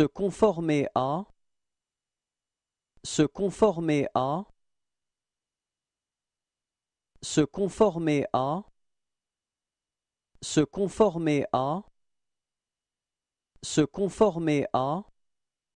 se conformer à se conformer à se conformer à se conformer à se conformer à